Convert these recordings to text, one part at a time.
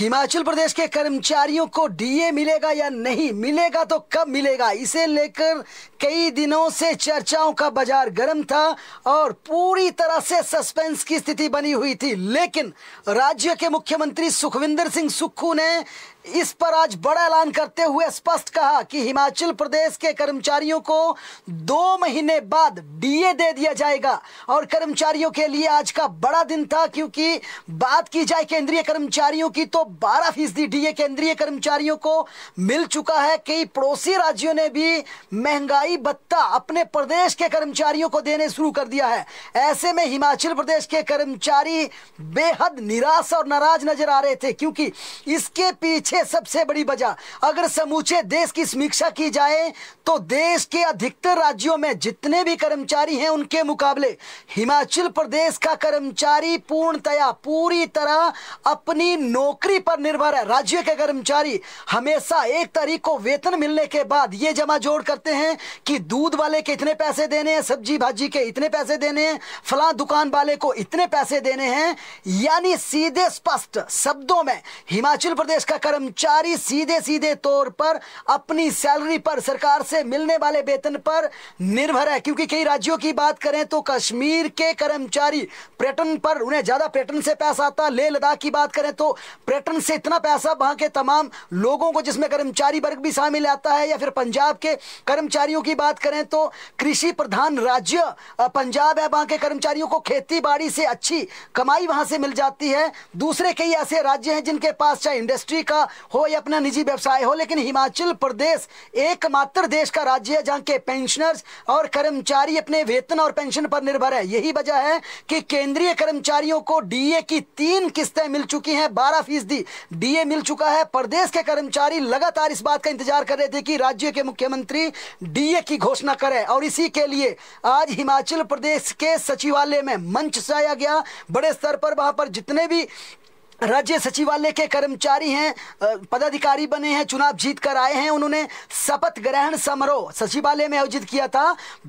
हिमाचल प्रदेश के कर्मचारियों को डीए मिलेगा या नहीं मिलेगा तो कब मिलेगा इसे लेकर कई दिनों से चर्चाओं का बाजार गर्म था और पूरी तरह से सस्पेंस की स्थिति बनी हुई थी लेकिन राज्य के मुख्यमंत्री सुखविंदर सिंह सुक्खू ने इस पर आज बड़ा ऐलान करते हुए स्पष्ट कहा कि हिमाचल प्रदेश के कर्मचारियों को दो महीने बाद डीए दे दिया जाएगा और कर्मचारियों के लिए आज का बड़ा दिन था क्योंकि बात की जाए केंद्रीय कर्मचारियों की तो 12 फीसदी डीए केंद्रीय कर्मचारियों को मिल चुका है कई पड़ोसी राज्यों ने भी महंगाई भत्ता अपने प्रदेश के कर्मचारियों को देने शुरू कर दिया है ऐसे में हिमाचल प्रदेश के कर्मचारी बेहद निराश और नाराज नजर आ रहे थे क्योंकि इसके पीछे पीछे सबसे बड़ी वजह अगर समूचे देश की समीक्षा की जाए तो देश के अधिकतर राज्यों में जितने भी कर्मचारी हैं उनके मुकाबले हिमाचल प्रदेश का कर्मचारी पूर्णतया पूरी तरह अपनी नौकरी पर निर्भर है राज्य के कर्मचारी हमेशा एक तारीख को वेतन मिलने के बाद ये जमा जोड़ करते हैं कि दूध वाले के इतने पैसे देने हैं सब्जी भाजी के इतने पैसे देने हैं फला दुकान वाले को इतने पैसे देने हैं यानी सीधे स्पष्ट शब्दों में हिमाचल प्रदेश का कर्म कर्मचारी सीधे सीधे तौर पर अपनी सैलरी पर सरकार से मिलने वाले वेतन पर निर्भर है क्योंकि कई राज्यों की बात करें तो कश्मीर के कर्मचारी पर्यटन पर उन्हें ज़्यादा पर्यटन से पैसा आता है लेह लद्दाख की बात करें तो पर्यटन से इतना पैसा वहां के तमाम लोगों को जिसमें कर्मचारी वर्ग भी शामिल आता है या फिर पंजाब के कर्मचारियों की बात करें तो कृषि प्रधान राज्य पंजाब है वहां के कर्मचारियों को खेती बाड़ी से अच्छी कमाई वहां से मिल जाती है दूसरे कई ऐसे राज्य हैं जिनके पास चाहे इंडस्ट्री का हो या अपना निजी व्यवसाय हो लेकिन हिमाचल प्रदेश एकमात्र देश का राज्य है जहाँ के पेंशनर्स और कर्मचारी अपने वेतन और पेंशन पर निर्भर है यही वजह है कि केंद्रीय कर्मचारियों को डीए की तीन किस्तें मिल चुकी हैं बारह फीसदी डीए मिल चुका है प्रदेश के कर्मचारी लगातार इस बात का इंतजार कर रहे थे कि राज्य के मुख्यमंत्री डीए की घोषणा करें और इसी के लिए आज हिमाचल प्रदेश के सचिवालय में मंच सजाया गया बड़े स्तर पर वहां पर जितने भी राज्य सचिवालय के कर्मचारी हैं पदाधिकारी बने हैं चुनाव जीत कर आए हैं उन्होंने शपथ ग्रहण समारोह सचिवालय में आयोजित किया था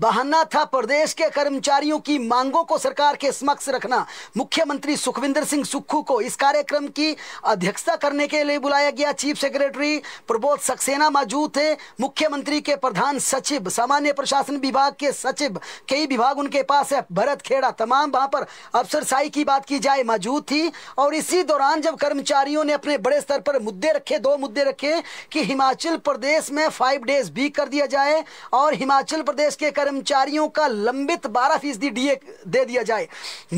बहाना था प्रदेश के कर्मचारियों की मांगों को सरकार के समक्ष रखना मुख्यमंत्री सुखविंदर सिंह सुक्खू को इस कार्यक्रम की अध्यक्षता करने के लिए बुलाया गया चीफ सेक्रेटरी प्रबोध सक्सेना मौजूद थे मुख्यमंत्री के प्रधान सचिव सामान्य प्रशासन विभाग के सचिव कई विभाग उनके पास है भरत खेड़ा तमाम वहां पर अफसरशाही की बात की जाए मौजूद थी और इसी दौरान जब कर्मचारियों ने अपने बड़े स्तर पर मुद्दे रखे दो मुद्दे रखे कि हिमाचल प्रदेश में फाइव डेज भी कर दिया जाए और हिमाचल प्रदेश के कर्मचारियों का लंबित बारह फीसदी डीए दे दिया जाए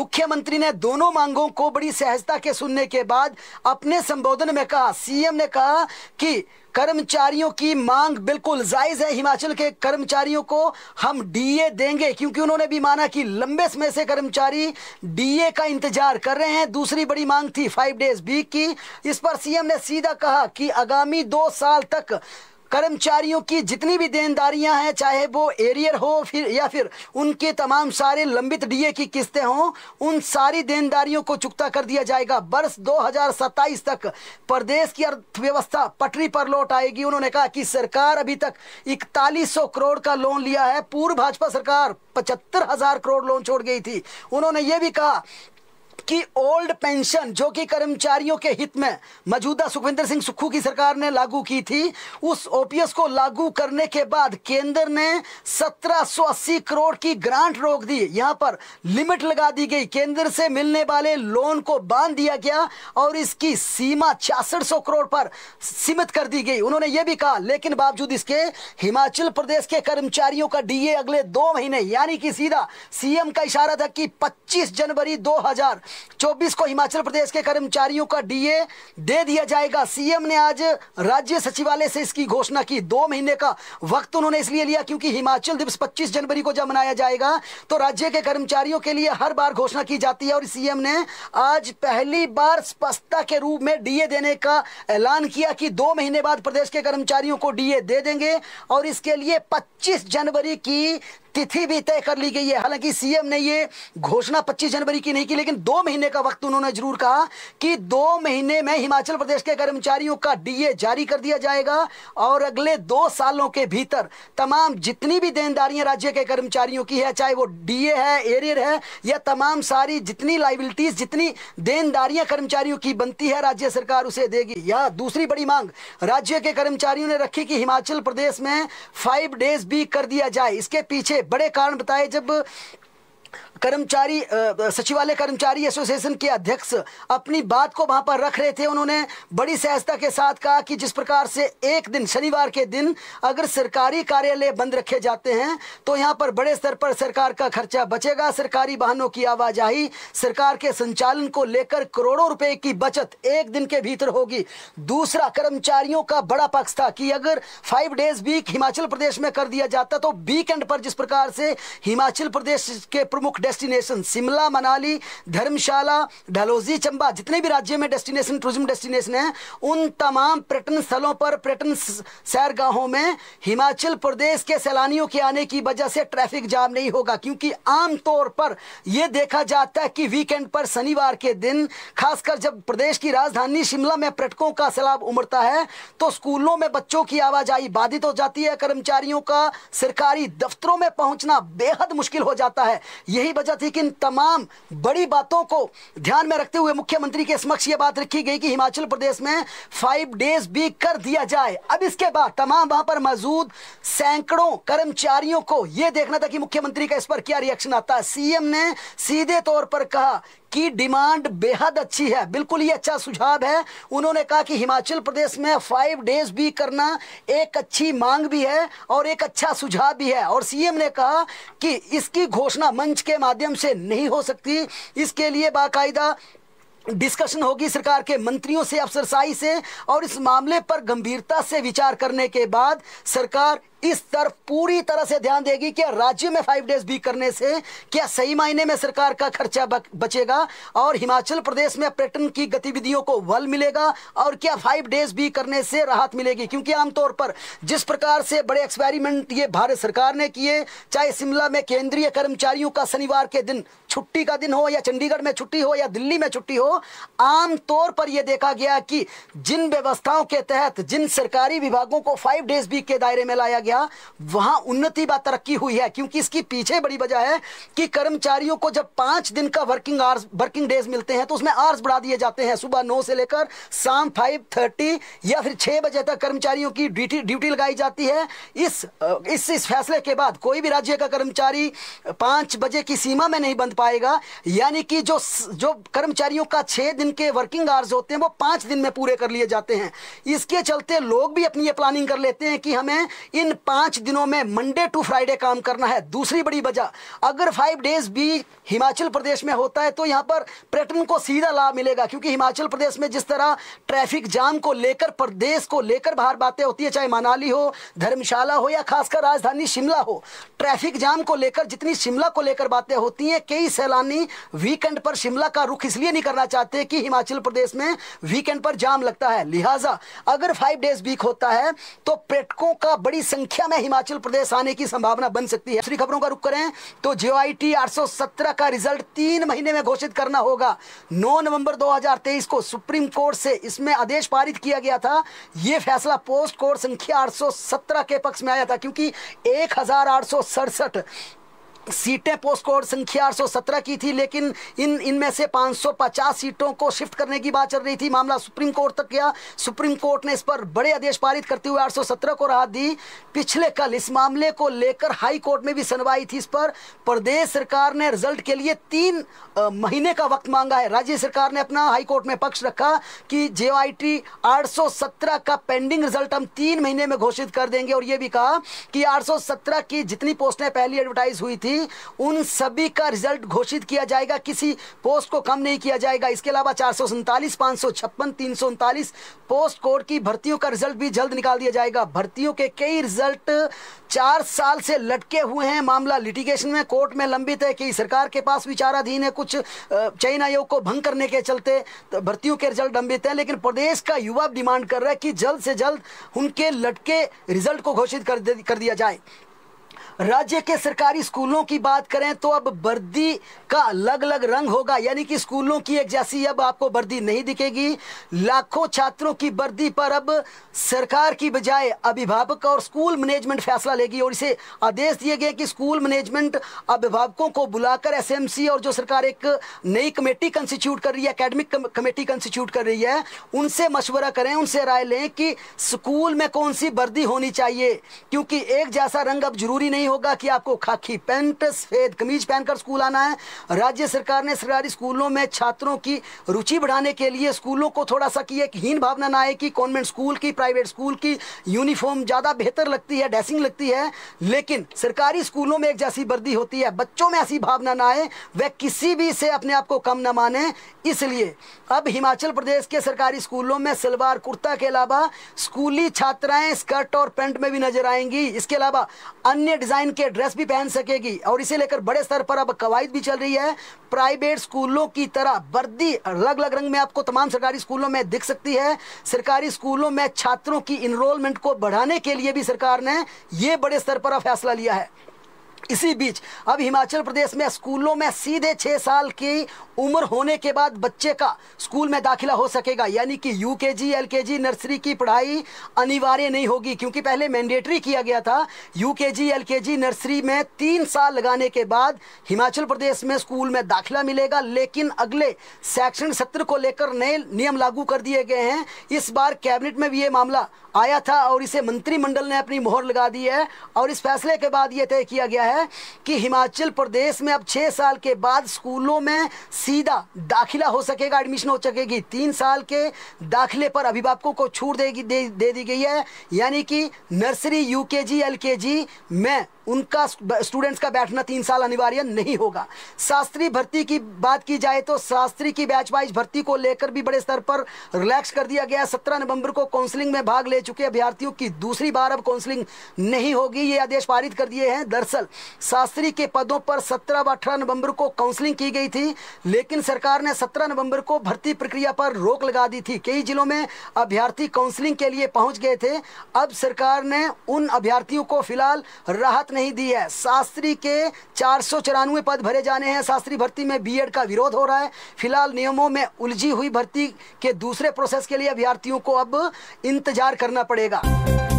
मुख्यमंत्री ने दोनों मांगों को बड़ी सहजता के सुनने के बाद अपने संबोधन में कहा सीएम ने कहा कि कर्मचारियों की मांग बिल्कुल जायज है हिमाचल के कर्मचारियों को हम डीए देंगे क्योंकि उन्होंने भी माना कि लंबे समय से कर्मचारी डीए का इंतजार कर रहे हैं दूसरी बड़ी मांग थी फाइव डेज वीक की इस पर सीएम ने सीधा कहा कि आगामी दो साल तक कर्मचारियों की जितनी भी देनदारियां हैं चाहे वो एरियर हो फिर या फिर उनके तमाम सारे लंबित डीए की किस्तें हों उन सारी देनदारियों को चुकता कर दिया जाएगा वर्ष 2027 तक प्रदेश की अर्थव्यवस्था पटरी पर लौट आएगी उन्होंने कहा कि सरकार अभी तक इकतालीस करोड़ का लोन लिया है पूर्व भाजपा सरकार पचहत्तर हजार करोड़ लोन छोड़ गई थी उन्होंने ये भी कहा की ओल्ड पेंशन जो कि कर्मचारियों के हित में मौजूदा सुखविंदर सिंह सुक्खू की सरकार ने लागू की थी उस ओपीएस को लागू करने के बाद केंद्र ने 1780 करोड़ की ग्रांट रोक दी यहां पर लिमिट लगा दी गई केंद्र से मिलने वाले लोन को बांध दिया गया और इसकी सीमा छियासठ करोड़ पर सीमित कर दी गई उन्होंने यह भी कहा लेकिन बावजूद इसके हिमाचल प्रदेश के कर्मचारियों का डीए अगले दो महीने यानी कि सीधा सीएम का इशारा था कि 25 जनवरी 2000 24 को हिमाचल प्रदेश के कर्मचारियों का डीए दे दिया जाएगा सीएम ने आज राज्य सचिवालय से इसकी घोषणा की दो महीने का वक्त उन्होंने इसलिए लिया क्योंकि हिमाचल दिवस 25 जनवरी को जब मनाया जाएगा तो राज्य के कर्मचारियों के लिए हर बार घोषणा की जाती है और सीएम ने आज पहली बार स्पष्टता के रूप में डीए देने का ऐलान किया कि दो महीने बाद प्रदेश के कर्मचारियों को डीए दे देंगे और इसके लिए पच्चीस जनवरी की तिथि भी तय कर ली गई है हालांकि सीएम ने ये घोषणा 25 जनवरी की नहीं की लेकिन दो महीने का वक्त उन्होंने जरूर कहा कि दो महीने में हिमाचल प्रदेश के कर्मचारियों का डीए जारी कर दिया जाएगा और अगले दो सालों के भीतर तमाम जितनी भी देनदारियां राज्य के कर्मचारियों की है चाहे वो डीए है एरियर e है या तमाम सारी जितनी लाइबिलिटीज जितनी देनदारियां कर्मचारियों की बनती है राज्य सरकार उसे देगी यह दूसरी बड़ी मांग राज्य के कर्मचारियों ने रखी कि हिमाचल प्रदेश में फाइव डेज भी कर दिया जाए इसके पीछे बड़े कारण बताए जब कर्मचारी सचिवालय कर्मचारी एसोसिएशन के अध्यक्ष अपनी बात को वहां पर रख रहे थे उन्होंने बड़ी सहजता के साथ कहा कि जिस प्रकार से एक दिन शनिवार के दिन अगर सरकारी कार्यालय बंद रखे जाते हैं तो यहाँ पर बड़े स्तर पर सरकार का खर्चा बचेगा सरकारी वाहनों की आवाजाही सरकार के संचालन को लेकर करोड़ों रुपए की बचत एक दिन के भीतर होगी दूसरा कर्मचारियों का बड़ा पक्ष था कि अगर five days week Himachal Pradesh में कर दिया जाता तो वीकेंड पर जिस प्रकार से हिमाचल प्रदेश के प्रमुख डेस्टिनेशन शिमला मनाली धर्मशाला डलहौजी चंबा जितने भी राज्य में डेस्टिनेशन टूरिज्म डेस्टिनेशन है उन तमाम पर्यटन स्थलों पर पर्यटन सैरगाहों में हिमाचल प्रदेश के सैलानियों के आने की वजह से ट्रैफिक जाम नहीं होगा क्योंकि आमतौर पर यह देखा जाता है कि वीकेंड पर शनिवार के दिन खासकर जब प्रदेश की राजधानी शिमला में पर्यटकों का सैलाब उमड़ता है तो स्कूलों में बच्चों की आवाजाही बाधित हो जाती है कर्मचारियों का सरकारी दफ्तरों में पहुंचना बेहद मुश्किल हो जाता है यही वजह थी कि इन तमाम बड़ी बातों को ध्यान में रखते हुए मुख्यमंत्री के समक्ष ये बात रखी गई कि हिमाचल प्रदेश में फाइव डेज भी कर दिया जाए अब इसके बाद तमाम वहां पर मौजूद सैकड़ों कर्मचारियों को यह देखना था कि मुख्यमंत्री का इस पर क्या रिएक्शन आता है सीएम ने सीधे तौर पर कहा की डिमांड बेहद अच्छी है बिल्कुल ही अच्छा सुझाव है उन्होंने कहा कि हिमाचल प्रदेश में फाइव डेज भी करना एक अच्छी मांग भी है और एक अच्छा सुझाव भी है और सीएम ने कहा कि इसकी घोषणा मंच के माध्यम से नहीं हो सकती इसके लिए बाकायदा डिस्कशन होगी सरकार के मंत्रियों से अफसरशाही से और इस मामले पर गंभीरता से विचार करने के बाद सरकार इस तरफ पूरी तरह से ध्यान देगी कि राज्य में फाइव डेज वीक करने से क्या सही मायने में सरकार का खर्चा बचेगा और हिमाचल प्रदेश में पर्यटन की गतिविधियों को बल मिलेगा और क्या फाइव डेज भी करने से राहत मिलेगी क्योंकि आमतौर पर जिस प्रकार से बड़े एक्सपेरिमेंट ये भारत सरकार ने किए चाहे शिमला में केंद्रीय कर्मचारियों का शनिवार के दिन छुट्टी का दिन हो या चंडीगढ़ में छुट्टी हो या दिल्ली में छुट्टी हो आमतौर पर यह देखा गया कि जिन व्यवस्थाओं के तहत जिन सरकारी विभागों को फाइव डेज वीक के दायरे में लाया गया किया वहां उन्नति व तरक्की हुई है क्योंकि इसकी पीछे बड़ी वजह है कि कर्मचारियों को जब पांच दिन का वर्किंग आवर्स वर्किंग डेज मिलते हैं तो उसमें आवर्स बढ़ा दिए जाते हैं सुबह नौ से लेकर शाम फाइव थर्टी या फिर छह बजे तक कर्मचारियों की ड्यूटी ड्यूटी लगाई जाती है इस इस इस फैसले के बाद कोई भी राज्य का कर्मचारी पांच बजे की सीमा में नहीं बंध पाएगा यानी कि जो जो कर्मचारियों का छह दिन के वर्किंग आवर्स होते हैं वो पांच दिन में पूरे कर लिए जाते हैं इसके चलते लोग भी अपनी ये प्लानिंग कर लेते हैं कि हमें इन पांच दिनों में मंडे टू फ्राइडे काम करना है दूसरी बड़ी वजह अगर फाइव डेज भी हिमाचल प्रदेश में होता है तो यहां पर पर्यटन को सीधा लाभ मिलेगा क्योंकि हिमाचल प्रदेश में जिस तरह ट्रैफिक जाम को लेकर प्रदेश को लेकर बाहर बातें होती है चाहे मनाली हो धर्मशाला हो या खासकर राजधानी शिमला हो ट्रैफिक जाम को लेकर जितनी शिमला को लेकर बातें होती हैं कई सैलानी वीकेंड पर शिमला का रुख इसलिए नहीं करना चाहते कि हिमाचल प्रदेश में वीकेंड पर जाम लगता है लिहाजा अगर फाइव डेज वीक होता है तो पर्यटकों का बड़ी संख्या संख्या में हिमाचल प्रदेश आने की संभावना बन सकती है दूसरी खबरों का रुख करें तो जे आठ का रिजल्ट तीन महीने में घोषित करना होगा नौ नवंबर 2023 को सुप्रीम कोर्ट से इसमें आदेश पारित किया गया था यह फैसला पोस्ट कोड संख्या 817 के पक्ष में आया था क्योंकि एक सीटें पोस्ट कोड संख्या आठ की थी लेकिन इन इनमें से 550 सीटों को शिफ्ट करने की बात चल रही थी मामला सुप्रीम कोर्ट तक गया सुप्रीम कोर्ट ने इस पर बड़े आदेश पारित करते हुए 817 को राहत दी पिछले कल इस मामले को लेकर हाई कोर्ट में भी सुनवाई थी इस पर प्रदेश सरकार ने रिजल्ट के लिए तीन महीने का वक्त मांगा है राज्य सरकार ने अपना हाई कोर्ट में पक्ष रखा कि जे आई का पेंडिंग रिजल्ट हम तीन महीने में घोषित कर देंगे और यह भी कहा कि आठ की जितनी पोस्टें पहली एडवर्टाइज हुई थी होगी उन सभी का रिजल्ट घोषित किया जाएगा किसी पोस्ट को कम नहीं किया जाएगा इसके अलावा चार सौ सैंतालीस पाँच सौ छप्पन तीन सौ उनतालीस पोस्ट कोड की भर्तियों का रिजल्ट भी जल्द निकाल दिया जाएगा भर्तियों के कई रिजल्ट चार साल से लटके हुए हैं मामला लिटिगेशन में कोर्ट में लंबित है कि सरकार के पास विचाराधीन है कुछ चयन आयोग को भंग करने के चलते तो भर्तियों के रिजल्ट लंबित हैं लेकिन प्रदेश का युवा डिमांड कर रहा है कि जल्द से जल्द उनके लटके रिजल्ट को घोषित कर दिया जाए राज्य के सरकारी स्कूलों की बात करें तो अब वर्दी का अलग अलग रंग होगा यानी कि स्कूलों की एक जैसी अब आपको वर्दी नहीं दिखेगी लाखों छात्रों की वर्दी पर अब सरकार की बजाय अभिभावक और स्कूल मैनेजमेंट फैसला लेगी और इसे आदेश दिए गए कि स्कूल मैनेजमेंट अभिभावकों को बुलाकर एस और जो सरकार एक नई कमेटी कंस्टिट्यूट कर रही है अकेडमिक कमेटी कंस्टिट्यूट कर रही है उनसे मशवरा करें उनसे राय लें कि स्कूल में कौन सी वर्दी होनी चाहिए क्योंकि एक जैसा रंग अब जरूरी नहीं नहीं होगा कि आपको खाकी पैंट सफेद कमीज पहनकर स्कूल आना है राज्य सरकार ने सरकारी स्कूलों में छात्रों की रुचि बढ़ाने के लिए स्कूलों को थोड़ा सा की एक हीन भावना ना आए कि कॉन्वेंट स्कूल की प्राइवेट स्कूल की यूनिफॉर्म ज़्यादा बेहतर लगती है ड्रेसिंग लगती है लेकिन सरकारी स्कूलों में एक जैसी वर्दी होती है बच्चों में ऐसी भावना ना आए वह किसी भी से अपने आप को कम ना माने इसलिए अब हिमाचल प्रदेश के सरकारी स्कूलों में सलवार कुर्ता के अलावा स्कूली छात्राएं स्कर्ट और पेंट में भी नजर आएंगी इसके अलावा अन्य डिजाइन डिज़ाइन के ड्रेस भी पहन सकेगी और इसे लेकर बड़े स्तर पर अब कवायद भी चल रही है प्राइवेट स्कूलों की तरह वर्दी अलग अलग रंग में आपको तमाम सरकारी स्कूलों में दिख सकती है सरकारी स्कूलों में छात्रों की इनरोलमेंट को बढ़ाने के लिए भी सरकार ने ये बड़े स्तर पर फैसला लिया है इसी बीच अब हिमाचल प्रदेश में स्कूलों में सीधे छः साल की उम्र होने के बाद बच्चे का स्कूल में दाखिला हो सकेगा यानी कि यू के जी एल के जी नर्सरी की पढ़ाई अनिवार्य नहीं होगी क्योंकि पहले मैंडेटरी किया गया था यू के जी एल के जी नर्सरी में तीन साल लगाने के बाद हिमाचल प्रदेश में स्कूल में दाखिला मिलेगा लेकिन अगले शैक्षणिक सत्र को लेकर नए नियम लागू कर दिए गए हैं इस बार कैबिनेट में भी ये मामला आया था और इसे मंत्रिमंडल ने अपनी मोहर लगा दी है और इस फैसले के बाद ये तय किया गया है है कि हिमाचल प्रदेश में अब छः साल के बाद स्कूलों में सीधा दाखिला हो सकेगा एडमिशन हो सकेगी तीन साल के दाखिले पर अभिभावकों को छूट देगी दे, दे दी गई है यानी कि नर्सरी यूकेजी एलकेजी में उनका स्टूडेंट्स का बैठना तीन साल अनिवार्य नहीं होगा शास्त्री भर्ती की बात की जाए तो शास्त्री की बैच वाइज भर्ती को लेकर भी बड़े स्तर पर रिलैक्स कर दिया गया सत्रह नवंबर को काउंसलिंग में भाग ले चुके अभ्यर्थियों की दूसरी बार अब काउंसलिंग नहीं होगी ये आदेश पारित कर दिए हैं दरअसल शास्त्री के पदों पर 17 व अठारह नवंबर को काउंसलिंग की गई थी लेकिन सरकार ने 17 नवंबर को भर्ती प्रक्रिया पर रोक लगा दी थी कई जिलों में अभ्यर्थी काउंसलिंग के लिए पहुंच गए थे अब सरकार ने उन अभ्यर्थियों को फिलहाल राहत नहीं दी है शास्त्री के चार पद भरे जाने हैं शास्त्री भर्ती में बी का विरोध हो रहा है फिलहाल नियमों में उलझी हुई भर्ती के दूसरे प्रोसेस के लिए अभ्यर्थियों को अब इंतजार करना पड़ेगा